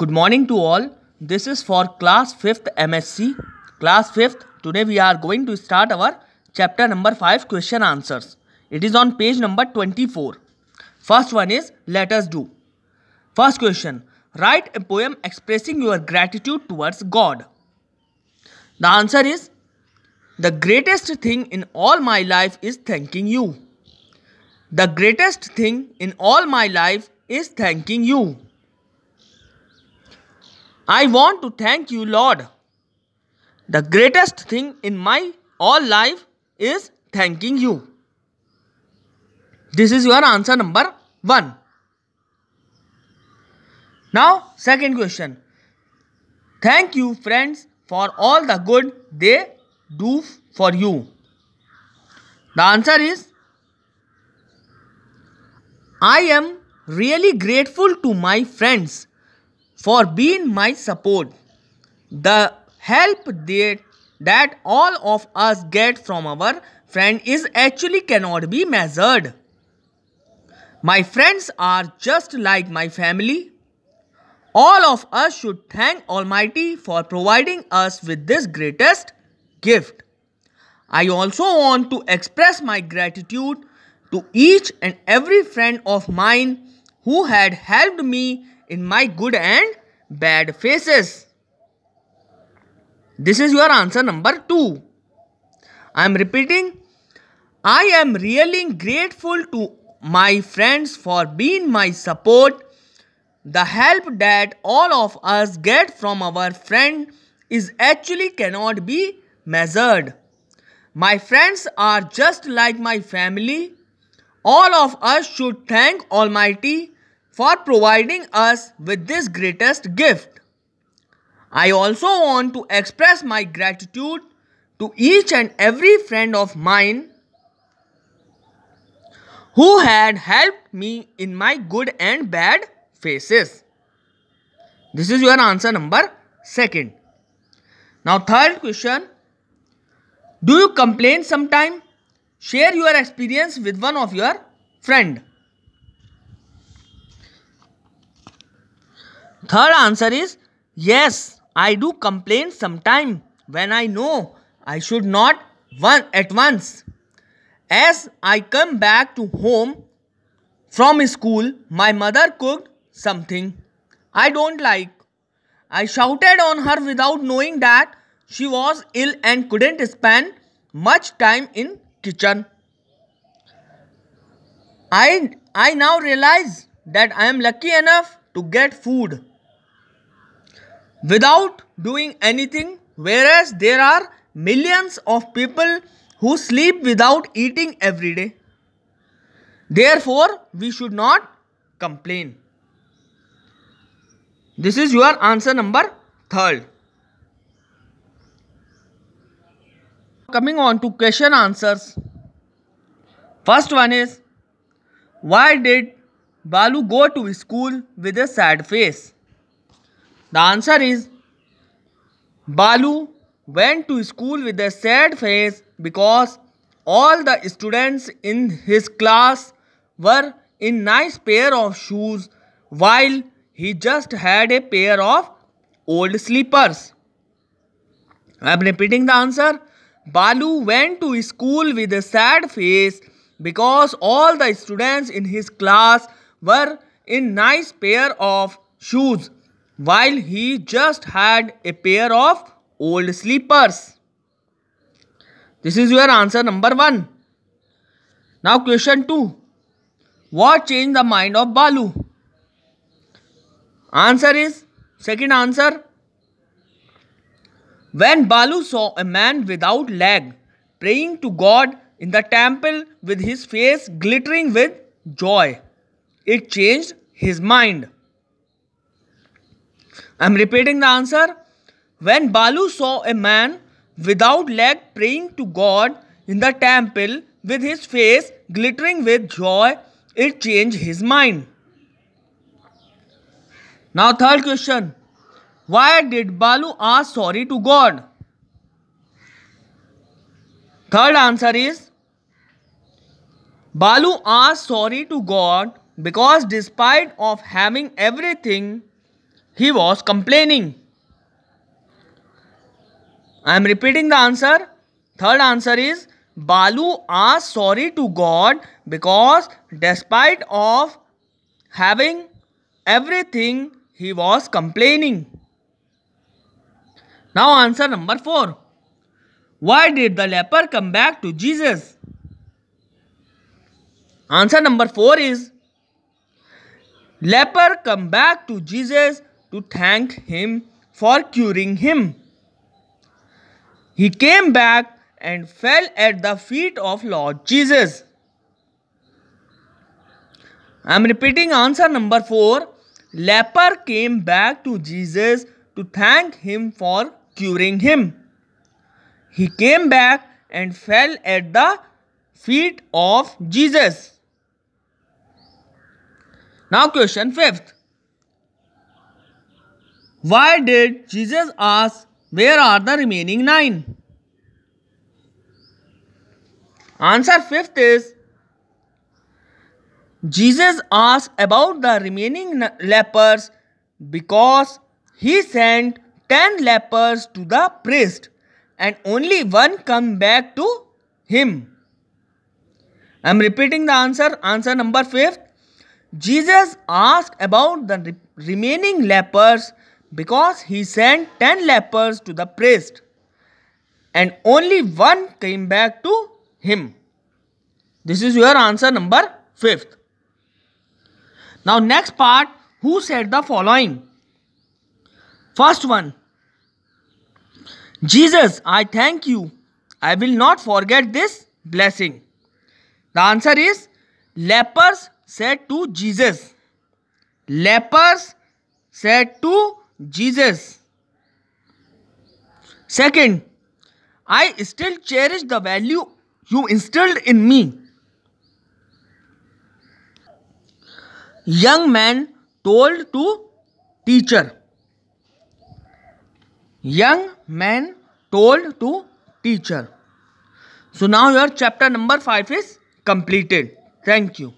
Good morning to all. This is for class 5th MSc. Class 5th, today we are going to start our chapter number 5 question answers. It is on page number 24. First one is let us do. First question, write a poem expressing your gratitude towards God. The answer is the greatest thing in all my life is thanking you. The greatest thing in all my life is thanking you. I want to thank you, Lord. The greatest thing in my all life is thanking you. This is your answer number 1. Now, second question. Thank you, friends, for all the good they do for you. The answer is I am really grateful to my friends for being my support. The help that all of us get from our friend is actually cannot be measured. My friends are just like my family. All of us should thank Almighty for providing us with this greatest gift. I also want to express my gratitude to each and every friend of mine who had helped me in my good and bad faces. This is your answer number 2. I am repeating. I am really grateful to my friends for being my support. The help that all of us get from our friend is actually cannot be measured. My friends are just like my family. All of us should thank Almighty for providing us with this greatest gift. I also want to express my gratitude to each and every friend of mine who had helped me in my good and bad phases. This is your answer number second. Now, third question Do you complain sometime? Share your experience with one of your friend. Third answer is yes, I do complain sometime when I know I should not one at once. As I come back to home from school, my mother cooked something I don't like. I shouted on her without knowing that she was ill and couldn't spend much time in kitchen. I I now realize that I am lucky enough to get food without doing anything whereas there are millions of people who sleep without eating every day. Therefore, we should not complain. This is your answer number third. Coming on to question answers. First one is Why did Balu go to school with a sad face? The answer is Balu went to school with a sad face because all the students in his class were in nice pair of shoes while he just had a pair of old slippers. I am repeating the answer. Balu went to school with a sad face because all the students in his class were in nice pair of shoes while he just had a pair of old sleepers. This is your answer number 1. Now question 2. What changed the mind of Balu? Answer is, second answer. When Balu saw a man without leg praying to God in the temple with his face glittering with joy, it changed his mind. I am repeating the answer. When Balu saw a man without leg praying to God in the temple with his face glittering with joy, it changed his mind. Now, third question Why did Balu ask sorry to God? Third answer is Balu asked sorry to God because despite of having everything he was complaining. I am repeating the answer. Third answer is Balu asked sorry to God because despite of having everything he was complaining. Now answer number 4. Why did the leper come back to Jesus? Answer number 4 is Leper come back to Jesus to thank him for curing him. He came back and fell at the feet of Lord Jesus. I am repeating answer number 4. Leper came back to Jesus to thank him for curing him. He came back and fell at the feet of Jesus. Now question 5th. Why did Jesus ask, Where are the remaining nine? Answer fifth is Jesus asked about the remaining lepers because he sent ten lepers to the priest and only one come back to him. I am repeating the answer. Answer number fifth. Jesus asked about the re remaining lepers because he sent ten lepers to the priest, and only one came back to him. This is your answer number fifth. Now, next part who said the following? First one Jesus, I thank you. I will not forget this blessing. The answer is lepers said to Jesus. Lepers said to Jesus second I still cherish the value you instilled in me young man told to teacher young man told to teacher so now your chapter number five is completed thank you